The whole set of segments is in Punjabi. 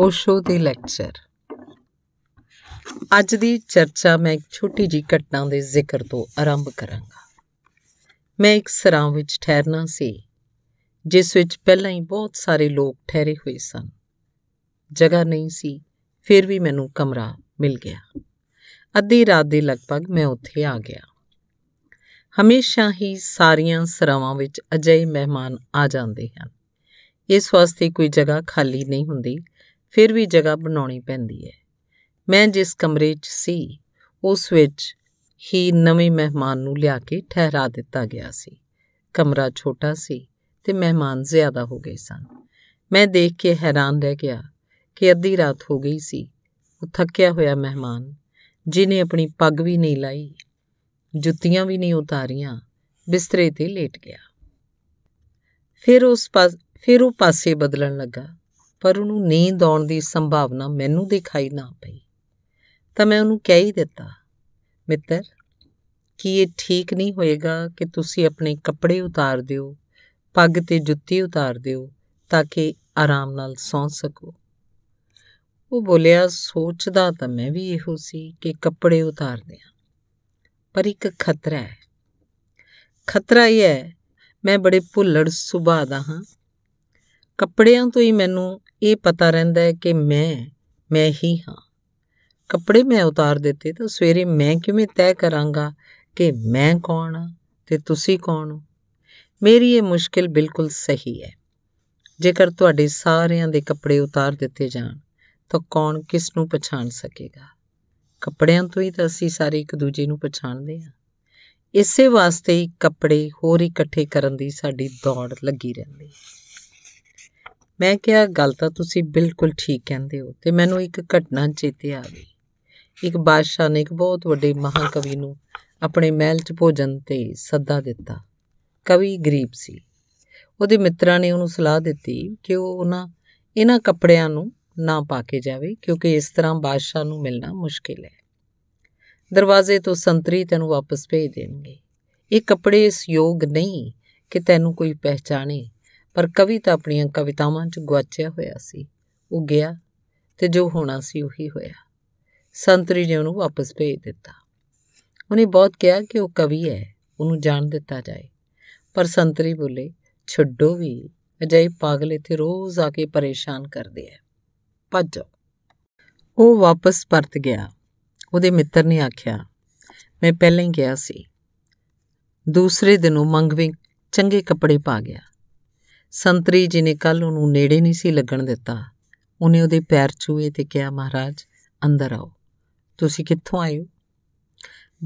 ਓਸ਼ੋ ਦੇ ਲੈਕਚਰ ਅੱਜ ਦੀ ਚਰਚਾ ਮੈਂ ਇੱਕ ਛੋਟੀ ਜੀ ਘਟਨਾ ਦੇ ਜ਼ਿਕਰ ਤੋਂ ਆਰੰਭ ਕਰਾਂਗਾ ਮੈਂ ਇੱਕ ਸਰਾਂ ਵਿੱਚ ਠਹਿਰਨਾ ਸੀ ਜਿਸ ਵਿੱਚ ਪਹਿਲਾਂ ਹੀ ਬਹੁਤ ਸਾਰੇ ਲੋਕ ਠਹਿਰੇ ਹੋਏ ਸਨ ਜਗ੍ਹਾ ਨਹੀਂ ਸੀ ਫਿਰ ਵੀ ਮੈਨੂੰ ਕਮਰਾ ਮਿਲ ਗਿਆ ਅੱਧੀ ਰਾਤ ਦੇ ਲਗਭਗ ਮੈਂ ਉੱਥੇ ਆ ਗਿਆ ਹਮੇਸ਼ਾ ਹੀ ਸਾਰੀਆਂ ਸਰਾਵਾਂ ਵਿੱਚ ਅਜਿਹੇ ਮਹਿਮਾਨ ਆ ਜਾਂਦੇ ਹਨ ਇਸ ਵਾਸਤੇ ਕੋਈ ਜਗ੍ਹਾ ਖਾਲੀ ਨਹੀਂ ਹੁੰਦੀ ਫਿਰ ਵੀ ਜਗ੍ਹਾ ਬਣਾਉਣੀ ਪੈਂਦੀ ਹੈ ਮੈਂ ਜਿਸ ਕਮਰੇ 'ਚ ਸੀ ਉਸ ਵਿੱਚ ਹੀ ਨਵੇਂ ਮਹਿਮਾਨ ਨੂੰ ਲਿਆ ਕੇ ਠਹਿਰਾ ਦਿੱਤਾ ਗਿਆ ਸੀ ਕਮਰਾ ਛੋਟਾ ਸੀ ਤੇ ਮਹਿਮਾਨ ਜ਼ਿਆਦਾ ਹੋ ਗਏ ਸਨ ਮੈਂ ਦੇਖ ਕੇ ਹੈਰਾਨ ਰਹਿ ਗਿਆ ਕਿ ਅੱਧੀ ਰਾਤ ਹੋ ਗਈ ਸੀ ਉਹ ਥੱਕਿਆ ਹੋਇਆ ਮਹਿਮਾਨ ਜਿਨੇ ਆਪਣੀ ਪੱਗ ਵੀ ਨਹੀਂ ਲਾਈ ਜੁੱਤੀਆਂ ਵੀ ਨਹੀਂ ਉਤਾਰੀਆਂ ਬਿਸਤਰੇ ਤੇ ਲੇਟ ਗਿਆ ਫਿਰ ਉਸ ਪਾਸ ਫਿਰ ਉਹ ਪਾਸੇ ਬਦਲਣ ਲੱਗਾ ਪਰ ਉਹਨੂੰ ਨੀਂਦ ਆਉਣ ਦੀ ਸੰਭਾਵਨਾ ਮੈਨੂੰ ਦਿਖਾਈ ਨਾ ਪਈ ਤਾਂ ਮੈਂ ਉਹਨੂੰ ਕਹਿ ਹੀ ਦਿੱਤਾ ਮਿੱਤਰ ਕਿ ਇਹ ਠੀਕ ਨਹੀਂ ਹੋਏਗਾ ਕਿ ਤੁਸੀਂ ਆਪਣੇ ਕੱਪੜੇ ਉਤਾਰ ਦਿਓ ਪੱਗ ਤੇ ਜੁੱਤੀ ਉਤਾਰ ਦਿਓ ਤਾਂ ਕਿ ਆਰਾਮ ਨਾਲ ਸੌਂ ਸਕੋ ਉਹ ਬੋਲਿਆ ਸੋਚਦਾ ਤਾਂ ਮੈਂ ਵੀ ਇਹੋ ਸੀ ਕਿ ਕੱਪੜੇ ਉਤਾਰ ਦਿਆਂ ਪਰ ਇੱਕ ਖਤਰਾ ਹੈ ਖਤਰਾ ਇਹ ਹੈ ਮੈਂ ਬੜੇ ਭੁੱਲੜ ਸੁਭਾਅ ਦਾ ਹਾਂ ਕੱਪੜਿਆਂ ਤੋਂ ਹੀ ਮੈਨੂੰ ਇਹ ਪਤਾ ਰਹਿੰਦਾ ਹੈ ਕਿ ਮੈਂ ਮੈਂ ਹੀ ਹਾਂ ਕੱਪੜੇ ਮੈਂ ਉਤਾਰ ਦਿੱਤੇ ਤਾਂ ਸਵੇਰੇ ਮੈਂ ਕਿਵੇਂ ਤੈਅ ਕਰਾਂਗਾ ਕਿ ਮੈਂ ਕੌਣ ਹਾਂ ਤੇ ਤੁਸੀਂ ਕੌਣ ਹੋ ਮੇਰੀ ਇਹ ਮੁਸ਼ਕਿਲ ਬਿਲਕੁਲ ਸਹੀ ਹੈ ਜੇਕਰ ਤੁਹਾਡੇ ਸਾਰਿਆਂ ਦੇ ਕੱਪੜੇ ਉਤਾਰ ਦਿੱਤੇ ਜਾਣ ਤਾਂ ਕੌਣ ਕਿਸ ਨੂੰ ਪਛਾਣ ਸਕੇਗਾ ਕੱਪੜਿਆਂ ਤੋਂ ਹੀ ਤਾਂ ਅਸੀਂ ਸਾਰੇ ਇੱਕ ਦੂਜੇ ਨੂੰ ਪਛਾਣਦੇ ਹਾਂ ਇਸੇ ਵਾਸਤੇ ਹੀ ਕੱਪੜੇ ਹੋਰ ਇਕੱਠੇ ਕਰਨ ਦੀ ਸਾਡੀ ਦੌੜ ਲੱਗੀ ਰਹਿੰਦੀ ਹੈ ਮੈਂ ਕਿਹਾ ਗੱਲ ਤਾਂ ਤੁਸੀਂ ਬਿਲਕੁਲ ਠੀਕ ਕਹਿੰਦੇ ਹੋ ਤੇ ਮੈਨੂੰ ਇੱਕ ਘਟਨਾ ਚੇਤੇ ਆ ਗਈ ਇੱਕ ਬਾਦਸ਼ਾਹ ਨੇ ਇੱਕ ਬਹੁਤ ਵੱਡੇ ਮਹਾਕਵੀ ਨੂੰ ਆਪਣੇ ਮਹਿਲ 'ਚ ਭੋਜਨ ਤੇ ਸੱਦਾ ਦਿੱਤਾ ਕਵੀ ਗਰੀਬ ਸੀ ਉਹਦੇ ਮਿੱਤਰਾਂ ਨੇ ਉਹਨੂੰ ਸਲਾਹ ਦਿੱਤੀ ਕਿ ਉਹ ਉਹਨਾਂ ਇਹਨਾਂ ਕੱਪੜਿਆਂ ਨੂੰ ਨਾ ਪਾ ਕੇ ਜਾਵੇ ਕਿਉਂਕਿ ਇਸ ਤਰ੍ਹਾਂ ਬਾਦਸ਼ਾਹ ਨੂੰ ਮਿਲਣਾ ਮੁਸ਼ਕਿਲ ਹੈ ਦਰਵਾਜ਼ੇ ਤੋਂ ਸੰਤਰੀ ਤੈਨੂੰ ਵਾਪਸ ਭੇਜ ਦੇਣਗੇ ਇਹ ਕੱਪੜੇ ਇਸ ਯੋਗ ਨਹੀਂ ਕਿ ਤੈਨੂੰ ਕੋਈ ਪਹਿਚਾਣੇ ਪਰ ਕਵੀ ਤਾਂ ਆਪਣੀਆਂ ਕਵਿਤਾਵਾਂ 'ਚ ਗਵਾਚਿਆ ਹੋਇਆ ਸੀ ਉਹ ਗਿਆ ਤੇ ਜੋ ਹੋਣਾ ਸੀ ਉਹੀ ਹੋਇਆ ਸੰਤਰੀ ਨੇ ਉਹਨੂੰ ਵਾਪਸ ਭੇਜ ਦਿੱਤਾ ਉਹਨੇ ਬਹੁਤ ਕਿਹਾ ਕਿ ਉਹ ਕਵੀ ਹੈ ਉਹਨੂੰ ਜਾਣ ਦਿੱਤਾ ਜਾਏ ਪਰ ਸੰਤਰੀ ਬੋਲੇ ਛੱਡੋ ਵੀ ਅਜਿਹੇ ਪਾਗਲ ਇੱਥੇ ਰੋਜ਼ ਆ ਕੇ ਪਰੇਸ਼ਾਨ ਕਰਦੇ ਐ ਭੱਜ ਉਹ ਵਾਪਸ ਪਰਤ ਗਿਆ ਉਹਦੇ ਮਿੱਤਰ ਨੇ ਆਖਿਆ ਮੈਂ ਪਹਿਲਾਂ ਹੀ ਗਿਆ ਸੀ ਦੂਸਰੇ ਦਿਨ ਉਹ ਮੰਗਵਿੰਗ ਚੰਗੇ ਕੱਪੜੇ ਪਾ ਗਿਆ ਸੰਤਰੀ ਜੀ ਨੇ ਕੱਲ ਉਹਨੂੰ ਨੇੜੇ ਨਹੀਂ ਸੀ ਲੱਗਣ ਦਿੱਤਾ ਉਹਨੇ ਉਹਦੇ ਪੈਰ ਛੂਏ ਤੇ ਕਿਹਾ ਮਹਾਰਾਜ ਅੰਦਰ ਆਓ ਤੁਸੀਂ ਕਿੱਥੋਂ ਆਏ ਹੋ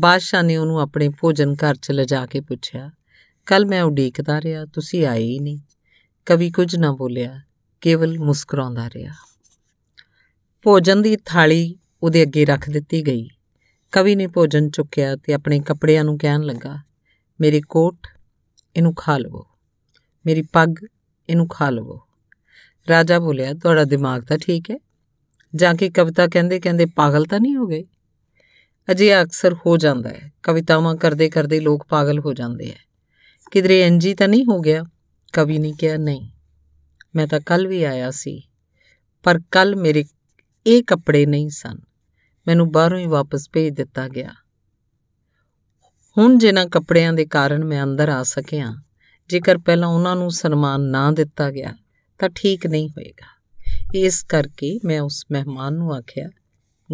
ਬਾਦਸ਼ਾਹ ਨੇ ਉਹਨੂੰ ਆਪਣੇ ਭੋਜਨ ਘਰ 'ਚ ਲਿਜਾ ਕੇ ਪੁੱਛਿਆ ਕੱਲ ਮੈਂ ਉਡੀਕਦਾ ਰਿਹਾ ਤੁਸੀਂ ਆਏ ਹੀ ਨਹੀਂ ਕਵੀ ਕੁਝ ਨਾ ਬੋਲਿਆ ਕੇਵਲ ਮੁਸਕਰਾਉਂਦਾ ਰਿਹਾ ਭੋਜਨ ਦੀ ਥਾਲੀ ਉਹਦੇ ਅੱਗੇ ਰੱਖ ਦਿੱਤੀ ਗਈ ਕਵੀ ਨੇ ਭੋਜਨ ਚੁੱਕਿਆ ਤੇ ਆਪਣੇ ਕੱਪੜਿਆਂ ਨੂੰ ਕਹਿਣ ਲੱਗਾ ਮੇਰੇ ਕੋਟ ਇਹਨੂੰ ਖਾ ਲਵੋ ਮੇਰੀ ਪੱਗ ਇਹਨੂੰ ਖਾ ਲਵੋ ਰਾਜਾ ਬੋਲਿਆ ਤੁਹਾਡਾ ਦਿਮਾਗ ਤਾਂ ਠੀਕ ਹੈ ਜਾਂ ਕਿ ਕਵਿਤਾ ਕਹਿੰਦੇ ਕਹਿੰਦੇ ਪਾਗਲ ਤਾਂ ਨਹੀਂ ਹੋ ਗਏ ਅਜੇ ਅਕਸਰ ਹੋ ਜਾਂਦਾ ਹੈ ਕਵਿਤਾਵਾਂ ਕਰਦੇ ਕਰਦੇ ਲੋਕ ਪਾਗਲ ਹੋ ਜਾਂਦੇ ਹੈ ਕਿਦਰੇ ਐਂਜੀ ਤਾਂ ਨਹੀਂ ਹੋ ਗਿਆ ਕਵੀ ਨੇ ਕਿਹਾ ਨਹੀਂ ਮੈਂ ਤਾਂ ਕੱਲ ਵੀ ਆਇਆ ਸੀ ਪਰ ਕੱਲ ਮੇਰੇ ਇਹ ਕੱਪੜੇ ਨਹੀਂ ਸਨ ਮੈਨੂੰ ਬਾਹਰੋਂ ਹੀ ਵਾਪਸ ਭੇਜ ਦਿੱਤਾ ਗਿਆ ਹੁਣ ਜਿਨ੍ਹਾਂ ਕੱਪੜਿਆਂ ਦੇ ਕਾਰਨ ਮੈਂ ਅੰਦਰ ਆ ਸਕਿਆ ਜੇਕਰ ਪਹਿਲਾਂ ਉਹਨਾਂ ਨੂੰ ਸਨਮਾਨ ਨਾ ਦਿੱਤਾ ਗਿਆ ਤਾਂ ਠੀਕ ਨਹੀਂ ਹੋਏਗਾ ਇਸ ਕਰਕੇ ਮੈਂ ਉਸ ਮਹਿਮਾਨ ਨੂੰ ਆਖਿਆ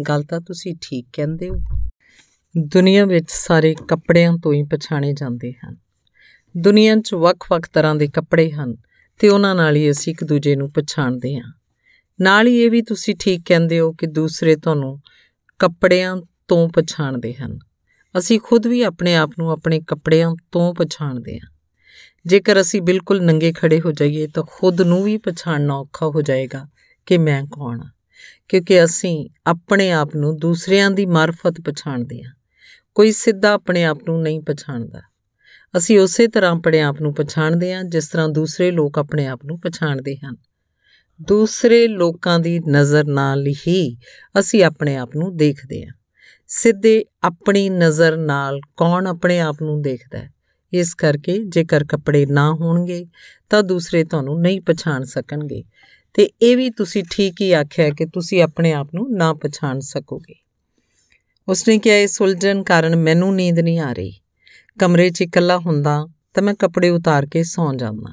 ਗੱਲ ਤਾਂ ਤੁਸੀਂ ਠੀਕ ਕਹਿੰਦੇ ਹੋ ਦੁਨੀਆ ਵਿੱਚ ਸਾਰੇ ਕੱਪੜਿਆਂ ਤੋਂ ਹੀ ਪਛਾਣੇ ਜਾਂਦੇ ਹਨ ਦੁਨੀਆ 'ਚ ਵੱਖ-ਵੱਖ ਤਰ੍ਹਾਂ ਦੇ ਕੱਪੜੇ ਹਨ ਤੇ ਉਹਨਾਂ ਨਾਲ ਹੀ ਅਸੀਂ ਇੱਕ ਦੂਜੇ ਨੂੰ ਪਛਾਣਦੇ ਹਾਂ ਨਾਲ ਹੀ ਇਹ ਵੀ ਤੁਸੀਂ ਠੀਕ ਕਹਿੰਦੇ ਹੋ ਕਿ ਦੂਸਰੇ ਤੁਹਾਨੂੰ ਕੱਪੜਿਆਂ ਤੋਂ ਪਛਾਣਦੇ ਹਨ ਅਸੀਂ ਖੁਦ ਵੀ ਆਪਣੇ ਆਪ ਨੂੰ ਆਪਣੇ ਕੱਪੜਿਆਂ ਤੋਂ ਪਛਾਣਦੇ ਹਾਂ ਜੇਕਰ ਅਸੀਂ ਬਿਲਕੁਲ ਨੰਗੇ ਖੜੇ ਹੋ ਜਾਈਏ ਤਾਂ ਖੁਦ ਨੂੰ ਵੀ ਪਛਾਣਨਾ ਔਖਾ ਹੋ ਜਾਏਗਾ ਕਿ ਮੈਂ ਕੌਣ ਹਾਂ ਕਿਉਂਕਿ ਅਸੀਂ ਆਪਣੇ ਆਪ ਨੂੰ ਦੂਸਰਿਆਂ ਦੀ ਮਾਰਫਤ ਪਛਾਣਦੇ ਹਾਂ ਕੋਈ ਸਿੱਧਾ ਆਪਣੇ ਆਪ ਨੂੰ ਨਹੀਂ ਪਛਾਣਦਾ ਅਸੀਂ ਉਸੇ ਤਰ੍ਹਾਂ ਆਪਣੇ ਆਪ ਨੂੰ ਪਛਾਣਦੇ ਹਾਂ ਜਿਸ ਤਰ੍ਹਾਂ ਦੂਸਰੇ ਲੋਕ ਆਪਣੇ ਆਪ ਨੂੰ ਪਛਾਣਦੇ ਹਨ ਦੂਸਰੇ ਲੋਕਾਂ ਦੀ ਨਜ਼ਰ ਨਾਲ ਹੀ ਅਸੀਂ ਆਪਣੇ ਆਪ ਨੂੰ ਦੇਖਦੇ ਹਾਂ ਸਿੱਧੇ ਆਪਣੀ ਨਜ਼ਰ ਨਾਲ ਕੌਣ ਆਪਣੇ ਆਪ ਨੂੰ ਦੇਖਦਾ ਹੈ ਇਸ ਕਰਕੇ ਜੇਕਰ ਕੱਪੜੇ ਨਾ ਹੋਣਗੇ ਤਾਂ ਦੂਸਰੇ ਤੁਹਾਨੂੰ ਨਹੀਂ ਪਛਾਣ ਸਕਣਗੇ ਤੇ ਇਹ ਵੀ ਤੁਸੀਂ ਠੀਕ ਹੀ ਆਖਿਆ ਕਿ ਤੁਸੀਂ ਆਪਣੇ ਆਪ ਨੂੰ ਨਾ ਪਛਾਣ ਸਕੋਗੇ ਉਸਨੇ ਕਿਹਾ ਇਹ ਸੁਲਝਣ ਕਾਰਨ ਮੈਨੂੰ ਨੀਂਦ ਨਹੀਂ ਆ ਰਹੀ ਕਮਰੇ 'ਚ ਇਕੱਲਾ ਹੁੰਦਾ ਤਾਂ ਮੈਂ ਕੱਪੜੇ ਉਤਾਰ ਕੇ ਸੌਂ ਜਾਂਦਾ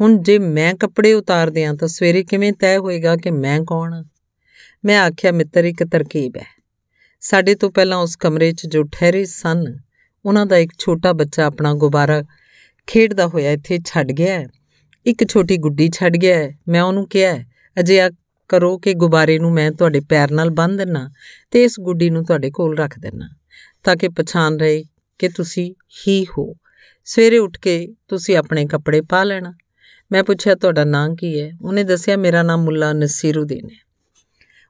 ਹੁਣ ਜੇ ਮੈਂ ਕੱਪੜੇ ਉਤਾਰ ਦਿਆਂ ਤਾਂ ਸਵੇਰੇ ਕਿਵੇਂ ਤੈਅ ਹੋਏਗਾ ਕਿ ਮੈਂ ਕੌਣ ਮੈਂ ਆਖਿਆ ਮਿੱਤਰ ਇੱਕ ਤਰਕੀਬ ਹੈ ਸਾਡੇ ਤੋਂ ਪਹਿਲਾਂ ਉਸ ਕਮਰੇ 'ਚ ਜੋ ਠਹਿਰੇ ਸਨ ਉਹਨਾਂ ਦਾ ਇੱਕ ਛੋਟਾ ਬੱਚਾ ਆਪਣਾ ਗੁਬਾਰਾ ਖੇਡਦਾ ਹੋਇਆ ਇੱਥੇ ਛੱਡ ਗਿਆ ਹੈ ਇੱਕ ਛੋਟੀ ਗੁੱਡੀ ਛੱਡ ਗਿਆ ਹੈ ਮੈਂ ਉਹਨੂੰ ਕਿਹਾ ਅਜੇ ਆ ਕਰੋ ਕਿ ਗੁਬਾਰੇ ਨੂੰ ਮੈਂ ਤੁਹਾਡੇ ਪੈਰ ਨਾਲ ਬੰਨ੍ਹ ਦਿੰਨਾ ਤੇ ਇਸ ਗੁੱਡੀ ਨੂੰ ਤੁਹਾਡੇ ਕੋਲ ਰੱਖ ਦਿੰਨਾ ਤਾਂ ਕਿ ਪਛਾਣ ਰਹੇ ਕਿ ਤੁਸੀਂ ਹੀ ਹੋ ਸਵੇਰੇ ਉੱਠ ਕੇ ਤੁਸੀਂ ਆਪਣੇ ਕੱਪੜੇ ਪਾ ਲੈਣਾ ਮੈਂ ਪੁੱਛਿਆ ਤੁਹਾਡਾ ਨਾਂ ਕੀ ਹੈ ਉਹਨੇ ਦੱਸਿਆ ਮੇਰਾ ਨਾਮ ਮੁੱਲਾ ਨਸੀਰੁਦੀਨ ਹੈ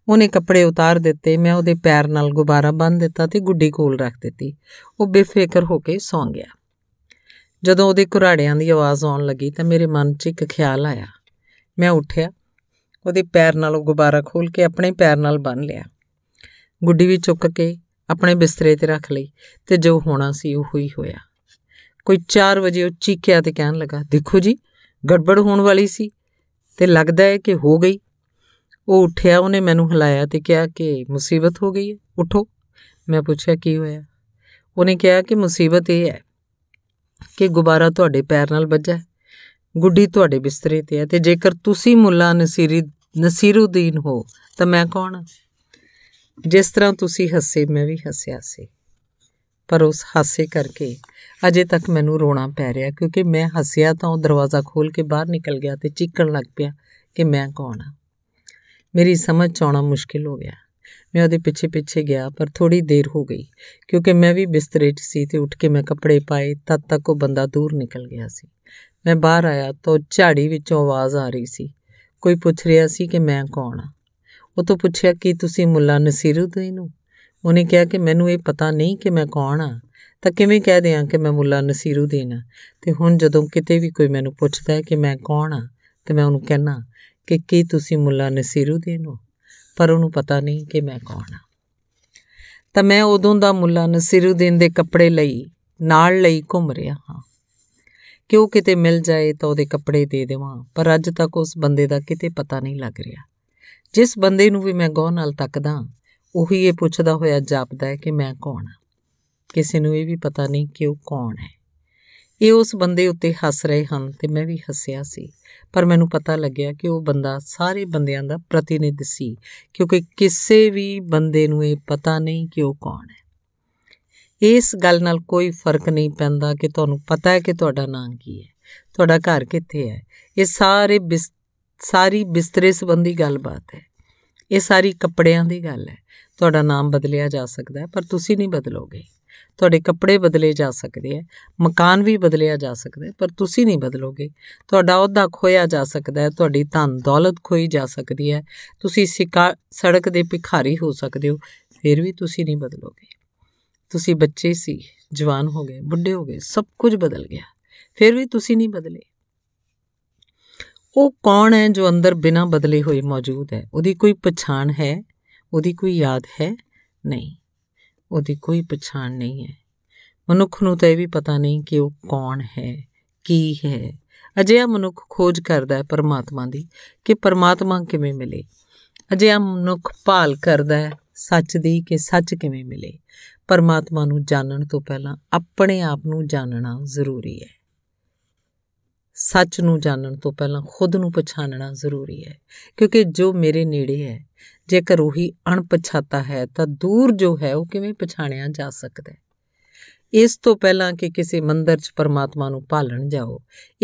ਉਹਨੇ ਕੱਪੜੇ ਉਤਾਰ ਦਿੱਤੇ ਮੈਂ ਉਹਦੇ ਪੈਰ ਨਾਲ ਗੁਬਾਰਾ ਬੰਨ ਦਿੱਤਾ ਤੇ ਗੁੱਡੀ ਕੋਲ ਰੱਖ ਦਿੱਤੀ ਉਹ ਬੇਫਿਕਰ ਹੋ ਕੇ ਸੌਂ ਗਿਆ ਜਦੋਂ ਉਹਦੇ ਘੁਰਾੜਿਆਂ ਦੀ ਆਵਾਜ਼ ਆਉਣ ਲੱਗੀ ਤਾਂ ਮੇਰੇ ਮਨ 'ਚ ਇੱਕ ਖਿਆਲ ਆਇਆ ਮੈਂ ਉੱਠਿਆ ਉਹਦੇ ਪੈਰ ਨਾਲ ਉਹ ਗੁਬਾਰਾ ਖੋਲ ਕੇ ਆਪਣੇ ਪੈਰ ਨਾਲ ਬੰਨ ਲਿਆ ਗੁੱਡੀ ਵੀ ਚੁੱਕ ਕੇ ਆਪਣੇ ਬਿਸਤਰੇ ਤੇ ਰੱਖ ਲਈ ਤੇ ਜੋ ਹੋਣਾ ਸੀ ਉਹ ਹੀ ਹੋਇਆ ਕੋਈ 4 ਵਜੇ ਉਹ ਚੀਕਿਆ ਤੇ ਕਹਿਣ ਲੱਗਾ ਦੇਖੋ ਜੀ ਗੜਬੜ ਹੋਣ ਵਾਲੀ ਸੀ ਤੇ ਲੱਗਦਾ ਹੈ ਕਿ ਹੋ ਗਈ ਉਹ ਉੱਠਿਆ ਉਹਨੇ ਮੈਨੂੰ ਹਿਲਾਇਆ ਤੇ ਕਿਹਾ ਕਿ ਮੁਸੀਬਤ ਹੋ ਗਈ ਹੈ ਉਠੋ ਮੈਂ ਪੁੱਛਿਆ ਕੀ ਹੋਇਆ ਉਹਨੇ ਕਿਹਾ ਕਿ ਮੁਸੀਬਤ ਇਹ ਹੈ ਕਿ ਗੁਬਾਰਾ ਤੁਹਾਡੇ ਪੈਰ ਨਾਲ ਵੱਜਾ ਗੁੱਡੀ ਤੁਹਾਡੇ ਬਿਸਤਰੇ ਤੇ ਹੈ ਤੇ ਜੇਕਰ ਤੁਸੀਂ ਮੁੱਲਾ ਨਸੀਰੀ ਨਸੀਰਉਦੀਨ ਹੋ ਤਾਂ ਮੈਂ ਕੌਣ ਜਿਸ ਤਰ੍ਹਾਂ ਤੁਸੀਂ ਹੱਸੇ ਮੈਂ ਵੀ ਹੱਸਿਆ ਸੀ ਪਰ ਉਸ ਹਾਸੇ ਕਰਕੇ ਅਜੇ ਤੱਕ ਮੈਨੂੰ ਰੋਣਾ ਪੈ ਰਿਹਾ ਕਿਉਂਕਿ ਮੈਂ ਹੱਸਿਆ ਤਾਂ ਉਹ ਦਰਵਾਜ਼ਾ ਖੋਲ ਕੇ ਬਾਹਰ ਨਿਕਲ ਗਿਆ ਤੇ ਚੀਕਣ ਲੱਗ ਪਿਆ ਕਿ ਮੈਂ ਕੌਣ ਆ ਮੇਰੀ ਸਮਝ ਚਾਉਣਾ ਮੁਸ਼ਕਿਲ ਹੋ ਗਿਆ ਮੈਂ ਉਹਦੇ ਪਿੱਛੇ ਪਿੱਛੇ ਗਿਆ ਪਰ ਥੋੜੀ ਦੇਰ ਹੋ ਗਈ ਕਿਉਂਕਿ ਮੈਂ ਵੀ ਬਿਸਤਰੇ 'ਚ ਸੀ ਤੇ ਉੱਠ ਕੇ ਮੈਂ ਕੱਪੜੇ ਪਾਏ ਤਦ ਤੱਕ ਉਹ ਬੰਦਾ ਦੂਰ ਨਿਕਲ ਗਿਆ ਸੀ ਮੈਂ ਬਾਹਰ ਆਇਆ ਤਾਂ ਝਾੜੀ ਵਿੱਚੋਂ ਆਵਾਜ਼ ਆ ਰਹੀ ਸੀ ਕੋਈ ਪੁੱਛ ਰਿਹਾ ਸੀ ਕਿ ਮੈਂ ਕੌਣ ਆ ਉਹ ਤੋਂ ਪੁੱਛਿਆ ਕਿ ਤੁਸੀਂ ਮੁੱਲਾ ਨਸੀਰੁਦੀਨ ਨੂੰ ਉਹਨੇ ਕਿਹਾ ਕਿ ਮੈਨੂੰ ਇਹ ਪਤਾ ਨਹੀਂ ਕਿ ਮੈਂ ਕੌਣ ਆ ਤਾਂ ਕਿਵੇਂ ਕਹਿ ਦਿਆਂ ਕਿ ਮੈਂ ਮੁੱਲਾ ਨਸੀਰੁਦੀਨ ਆ ਤੇ ਹੁਣ ਜਦੋਂ ਕਿਤੇ ਵੀ ਕੋਈ ਮੈਨੂੰ ਪੁੱਛਦਾ ਹੈ ਕਿ ਮੈਂ ਕੌਣ ਆ ਤੇ ਮੈਂ ਉਹਨੂੰ ਕਹਿਣਾ ਕਿ ਕੀ ਤੁਸੀਂ ਮੁੱਲਾ ਨਸੀਰੂਦੀਨ ਹੋ ਪਰ ਉਹਨੂੰ ਪਤਾ ਨਹੀਂ ਕਿ ਮੈਂ ਕੌਣ ਹਾਂ ਤਾਂ ਮੈਂ ਉਦੋਂ ਦਾ ਮੁੱਲਾ ਨਸੀਰੂਦੀਨ ਦੇ ਕੱਪੜੇ ਲਈ ਨਾਲ ਲਈ ਘੁੰਮ ਰਿਹਾ ਹਾਂ ਕਿ ਉਹ ਕਿਤੇ ਮਿਲ ਜਾਏ ਤਾਂ ਉਹਦੇ ਕੱਪੜੇ ਦੇ ਦੇਵਾਂ ਪਰ ਅੱਜ ਤੱਕ ਉਸ ਬੰਦੇ ਦਾ ਕਿਤੇ ਪਤਾ ਨਹੀਂ ਲੱਗ ਰਿਹਾ ਜਿਸ ਬੰਦੇ ਨੂੰ ਵੀ ਮੈਂ ਗੋਹ ਨਾਲ ਤੱਕਦਾ ਉਹੀ ਇਹ ਪੁੱਛਦਾ ਹੋਇਆ ਜਾਪਦਾ ਹੈ ਕਿ ਮੈਂ ਕੌਣ ਹਾਂ ਕਿਸੇ ਨੂੰ ਇਹ ਵੀ ਪਤਾ ਨਹੀਂ ਕਿ ਉਹ ਕੌਣ ਹੈ ਇਹ ਉਸ ਬੰਦੇ ਉੱਤੇ ਹੱਸ ਰਹੇ ਹਨ ਤੇ ਮੈਂ ਵੀ ਹੱਸਿਆ ਸੀ ਪਰ ਮੈਨੂੰ ਪਤਾ ਲੱਗਿਆ ਕਿ ਉਹ ਬੰਦਾ ਸਾਰੇ ਬੰਦਿਆਂ ਦਾ ਪ੍ਰਤੀਨਿਧ ਸੀ ਕਿਉਂਕਿ ਕਿਸੇ ਵੀ ਬੰਦੇ ਨੂੰ ਇਹ ਪਤਾ ਨਹੀਂ ਕਿ ਉਹ ਕੌਣ ਹੈ ਇਸ ਗੱਲ ਨਾਲ ਕੋਈ ਫਰਕ ਨਹੀਂ ਪੈਂਦਾ ਕਿ ਤੁਹਾਨੂੰ ਪਤਾ ਹੈ ਕਿ ਤੁਹਾਡਾ ਨਾਮ ਕੀ ਹੈ ਤੁਹਾਡਾ ਘਰ ਕਿੱਥੇ ਹੈ ਇਹ ਸਾਰੇ ਸਾਰੀ ਬਿਸਤਰੇ ਸੰਬੰਧੀ ਗੱਲਬਾਤ ਹੈ ਇਹ ਸਾਰੀ ਕੱਪੜਿਆਂ ਦੀ ਗੱਲ ਹੈ ਤੁਹਾਡਾ ਨਾਮ ਬਦਲਿਆ ਜਾ ਸਕਦਾ ਹੈ ਪਰ ਤੁਸੀਂ ਨਹੀਂ ਬਦਲੋਗੇ ਤੁਹਾਡੇ ਕੱਪੜੇ ਬਦਲੇ ਜਾ ਸਕਦੇ ਆ ਮਕਾਨ ਵੀ ਬਦਲਿਆ ਜਾ ਸਕਦਾ ਪਰ ਤੁਸੀਂ ਨਹੀਂ ਬਦਲੋਗੇ ਤੁਹਾਡਾ ਅਹੁਦਾ ਖੋਇਆ ਜਾ ਸਕਦਾ ਹੈ ਤੁਹਾਡੀ ਧਨ ਦੌਲਤ ਖੋਈ ਜਾ ਸਕਦੀ ਹੈ ਤੁਸੀਂ ਸੜਕ ਦੇ ਭਿਖਾਰੀ ਹੋ ਸਕਦੇ ਹੋ ਫਿਰ ਵੀ ਤੁਸੀਂ ਨਹੀਂ ਬਦਲੋਗੇ ਤੁਸੀਂ ਬੱਚੇ ਸੀ ਜਵਾਨ ਹੋ ਗਏ ਬੁੱਢੇ ਹੋ ਗਏ ਸਭ ਕੁਝ ਬਦਲ ਗਿਆ ਫਿਰ ਵੀ ਤੁਸੀਂ ਨਹੀਂ ਬਦਲੇ ਉਹ ਕੌਣ ਹੈ ਜੋ ਅੰਦਰ ਬਿਨਾਂ ਬਦਲੇ ਹੋਏ ਮੌਜੂਦ ਹੈ ਉਹਦੀ ਕੋਈ ਪਛਾਣ ਹੈ ਉਹਦੀ ਕੋਈ ਯਾਦ ਹੈ ਨਹੀਂ ਉਹਦੀ ਕੋਈ ਪਛਾਣ ਨਹੀਂ ਹੈ ਮਨੁੱਖ ਨੂੰ ਤਾਂ ਇਹ ਵੀ ਪਤਾ ਨਹੀਂ ਕਿ ਉਹ ਕੌਣ ਹੈ ਕੀ ਹੈ ਅਜੇ ਆ ਮਨੁੱਖ ਖੋਜ ਕਰਦਾ ਹੈ ਪਰਮਾਤਮਾ ਦੀ ਕਿ ਪਰਮਾਤਮਾ ਕਿਵੇਂ ਮਿਲੇ ਅਜੇ ਆ ਮਨੁੱਖ ਭਾਲ ਕਰਦਾ ਹੈ ਸੱਚ ਦੀ ਕਿ ਸੱਚ ਕਿਵੇਂ ਮਿਲੇ ਪਰਮਾਤਮਾ ਨੂੰ ਜਾਣਨ ਤੋਂ ਪਹਿਲਾਂ ਆਪਣੇ ਆਪ ਨੂੰ ਜਾਣਨਾ ਜ਼ਰੂਰੀ ਹੈ ਸੱਚ ਨੂੰ ਜਾਣਨ ਤੋਂ ਪਹਿਲਾਂ ਖੁਦ ਨੂੰ ਪਛਾਣਨਾ ਜ਼ਰੂਰੀ ਹੈ ਕਿਉਂਕਿ ਜੋ ਮੇਰੇ ਨੇੜੇ ਹੈ ਜੇਕਰ ਉਹੀ ਅਣਪਛਾਤਾ ਹੈ ਤਾਂ ਦੂਰ ਜੋ ਹੈ ਉਹ ਕਿਵੇਂ ਪਛਾਣਿਆ ਜਾ ਸਕਦਾ ਹੈ ਇਸ ਤੋਂ ਪਹਿਲਾਂ ਕਿ ਕਿਸੇ ਮੰਦਰ 'ਚ ਪਰਮਾਤਮਾ ਨੂੰ ਭਾਲਣ ਜਾਓ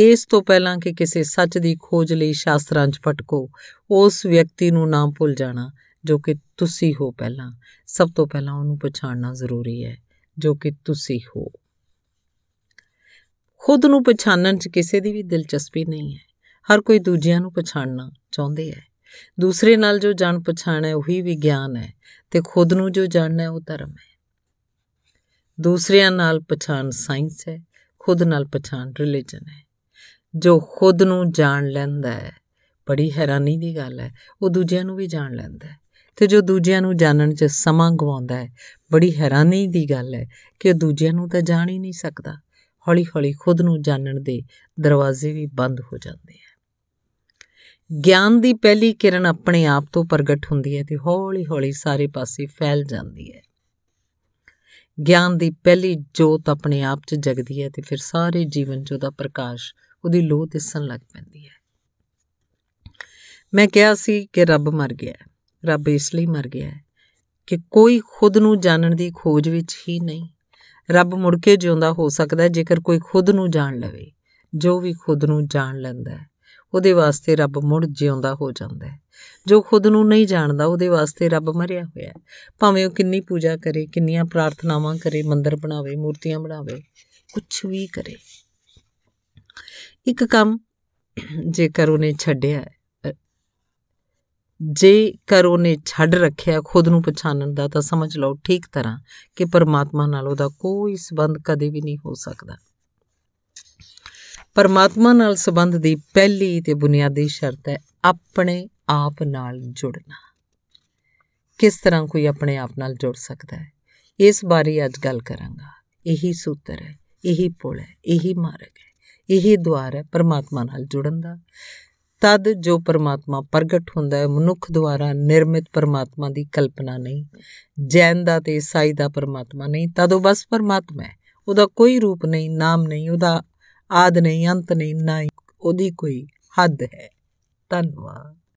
ਇਸ ਤੋਂ ਪਹਿਲਾਂ ਕਿ ਕਿਸੇ ਸੱਚ ਦੀ ਖੋਜ ਲਈ ਸ਼ਾਸਤਰਾਂ 'ਚ ਫਟਕੋ ਉਸ ਵਿਅਕਤੀ ਨੂੰ ਨਾ ਭੁੱਲ ਜਾਣਾ ਜੋ ਕਿ ਤੁਸੀਂ ਹੋ ਪਹਿਲਾਂ ਸਭ ਤੋਂ ਪਹਿਲਾਂ ਉਹਨੂੰ ਪਛਾਣਨਾ ਜ਼ਰੂਰੀ ਹੈ ਜੋ ਕਿ ਤੁਸੀਂ ਹੋ ਖੁਦ ਨੂੰ ਪਛਾਣਨ 'ਚ ਕਿਸੇ ਦੀ ਵੀ ਦਿਲਚਸਪੀ ਨਹੀਂ ਹੈ ਹਰ ਕੋਈ ਦੂਜਿਆਂ ਨੂੰ ਪਛਾਣਨਾ ਚਾਹੁੰਦੇ ਹੈ ਦੂਸਰੇ ਨਾਲ ਜੋ ਜਾਣ ਪਛਾਣ ਹੈ ਉਹੀ ਵਿਗਿਆਨ ਹੈ ਤੇ ਖੁਦ ਨੂੰ ਜੋ ਜਾਣਨਾ ਹੈ ਉਹ ਧਰਮ ਹੈ ਦੂਸਰਿਆਂ ਨਾਲ ਪਛਾਣ ਸਾਇੰਸ ਹੈ ਖੁਦ ਨਾਲ ਪਛਾਣ ਰਿਲੀਜਨ ਹੈ ਜੋ ਖੁਦ ਨੂੰ ਜਾਣ ਲੈਂਦਾ ਹੈ ਬੜੀ ਹੈਰਾਨੀ ਦੀ ਗੱਲ ਹੈ ਉਹ ਦੂਜਿਆਂ ਨੂੰ ਵੀ ਜਾਣ ਲੈਂਦਾ ਹੈ ਤੇ ਜੋ ਦੂਜਿਆਂ ਨੂੰ ਜਾਣਨ 'ਚ ਸਮਾਂ ਗਵਾਉਂਦਾ ਹੈ ਬੜੀ ਹੈਰਾਨੀ ਦੀ ਗੱਲ ਹੈ ਕਿ ਉਹ ਦੂਜਿਆਂ ਨੂੰ ਤਾਂ ਜਾਣ ਹੀ ਨਹੀਂ ਸਕਦਾ ਹੌਲੀ-ਹੌਲੀ ਖੁਦ ਨੂੰ ਜਾਣਨ ਦੇ ਦਰਵਾਜ਼ੇ ਵੀ ਬੰਦ ਹੋ ਜਾਂਦੇ ਗਿਆਨ ਦੀ ਪਹਿਲੀ ਕਿਰਨ ਆਪਣੇ ਆਪ ਤੋਂ ਪ੍ਰਗਟ ਹੁੰਦੀ ਹੈ ਤੇ ਹੌਲੀ-ਹੌਲੀ ਸਾਰੇ ਪਾਸੇ ਫੈਲ ਜਾਂਦੀ ਹੈ ਗਿਆਨ ਦੀ ਪਹਿਲੀ ਜੋਤ ਆਪਣੇ ਆਪ 'ਚ ਜਗਦੀ ਹੈ ਤੇ ਫਿਰ ਸਾਰੇ ਜੀਵਨ 'ਚ ਉਹਦਾ ਪ੍ਰਕਾਸ਼ ਉਹਦੀ ਲੋਹ ਦਿਸਣ ਲੱਗ ਪੈਂਦੀ ਹੈ ਮੈਂ ਕਿਹਾ ਸੀ ਕਿ ਰੱਬ ਮਰ ਗਿਆ ਰੱਬ ਇਸ ਲਈ ਮਰ ਗਿਆ ਹੈ ਕਿ ਕੋਈ ਖੁਦ ਨੂੰ ਜਾਣਨ ਦੀ ਖੋਜ ਵਿੱਚ ਹੀ ਨਹੀਂ ਰੱਬ ਮੁੜ ਕੇ ਜਿਉਂਦਾ ਹੋ ਸਕਦਾ ਜੇਕਰ ਕੋਈ ਖੁਦ ਨੂੰ ਜਾਣ ਲਵੇ ਜੋ ਵੀ ਖੁਦ ਨੂੰ ਜਾਣ ਲੈਂਦਾ ਹੈ ਉਹਦੇ ਵਾਸਤੇ ਰੱਬ ਮੁੜ ਜਿਉਂਦਾ ਹੋ ਜਾਂਦਾ ਹੈ ਜੋ ਖੁਦ ਨੂੰ ਨਹੀਂ ਜਾਣਦਾ ਉਹਦੇ ਵਾਸਤੇ ਰੱਬ ਮਰਿਆ ਹੋਇਆ ਹੈ ਭਾਵੇਂ ਉਹ ਕਿੰਨੀ ਪੂਜਾ ਕਰੇ ਕਿੰਨੀਆਂ ਪ੍ਰਾਰਥਨਾਵਾਂ ਕਰੇ ਮੰਦਰ ਬਣਾਵੇ ਮੂਰਤੀਆਂ ਬਣਾਵੇ ਕੁਝ ਵੀ ਕਰੇ ਇੱਕ ਕੰਮ ਕਰੋ ਨੇ ਛੱਡਿਆ ਜੇ ਕਰੋ ਨੇ ਛੱਡ ਰੱਖਿਆ ਖੁਦ ਨੂੰ ਪਛਾਣਨ ਦਾ ਤਾਂ ਸਮਝ ਲਓ ਠੀਕ ਤਰ੍ਹਾਂ ਕਿ ਪਰਮਾਤਮਾ ਨਾਲ ਉਹਦਾ ਕੋਈ ਸਬੰਧ ਕਦੇ ਵੀ ਨਹੀਂ ਹੋ ਸਕਦਾ ਪਰਮਾਤਮਾ ਨਾਲ ਸੰਬੰਧ ਦੀ ਪਹਿਲੀ ਤੇ ਬੁਨਿਆਦੀ ਸ਼ਰਤ ਹੈ ਆਪਣੇ ਆਪ ਨਾਲ ਜੁੜਨਾ ਕਿਸ ਤਰ੍ਹਾਂ ਕੋਈ ਆਪਣੇ ਆਪ ਨਾਲ ਜੁੜ ਸਕਦਾ ਹੈ ਇਸ ਬਾਰੇ ਅੱਜ ਗੱਲ ਕਰਾਂਗਾ ਇਹੀ ਸੂਤਰ ਹੈ ਇਹੀ ਪੁਲ ਹੈ ਇਹੀ ਮਾਰਗ ਹੈ ਇਹੀ ਦੁਆਰ ਹੈ ਪਰਮਾਤਮਾ ਨਾਲ ਜੁੜਨ ਦਾ ਤਦ ਜੋ ਪਰਮਾਤਮਾ ਪ੍ਰਗਟ ਹੁੰਦਾ ਹੈ ਮਨੁੱਖ ਦੁਆਰਾ ਨਿਰਮਿਤ ਪਰਮਾਤਮਾ ਦੀ ਕਲਪਨਾ ਨਹੀਂ ਜੈਨ ਦਾ ਤੇ ਸਾਈ ਦਾ ਪਰਮਾਤਮਾ ਨਹੀਂ ਤਦ ਉਹ ਬਸ ਪਰਮਾਤਮਾ ਹੈ ਉਹਦਾ ਕੋਈ ਰੂਪ ਨਹੀਂ ਨਾਮ ਨਹੀਂ ਉਹਦਾ ਆਦ ਨਹੀਂ ਅੰਤ ਨਹੀਂ ਨਾ ਉਹਦੀ ਕੋਈ ਹੱਦ ਹੈ ਧੰਨਵਾਦ